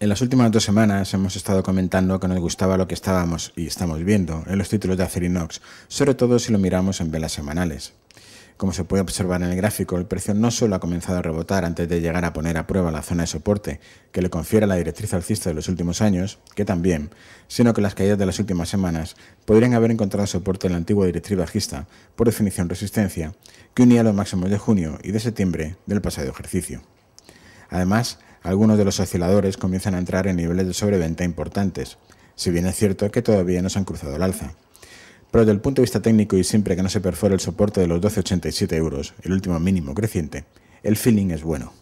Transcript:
En las últimas dos semanas hemos estado comentando que nos gustaba lo que estábamos y estamos viendo en los títulos de Acerinox, sobre todo si lo miramos en velas semanales. Como se puede observar en el gráfico, el precio no solo ha comenzado a rebotar antes de llegar a poner a prueba la zona de soporte que le confiere la directriz alcista de los últimos años, que también, sino que las caídas de las últimas semanas podrían haber encontrado soporte en la antigua directriz bajista, por definición resistencia, que unía los máximos de junio y de septiembre del pasado ejercicio. Además, algunos de los osciladores comienzan a entrar en niveles de sobreventa importantes, si bien es cierto que todavía no se han cruzado el alza. Pero desde el punto de vista técnico y siempre que no se perfore el soporte de los 12,87 euros, el último mínimo creciente, el feeling es bueno.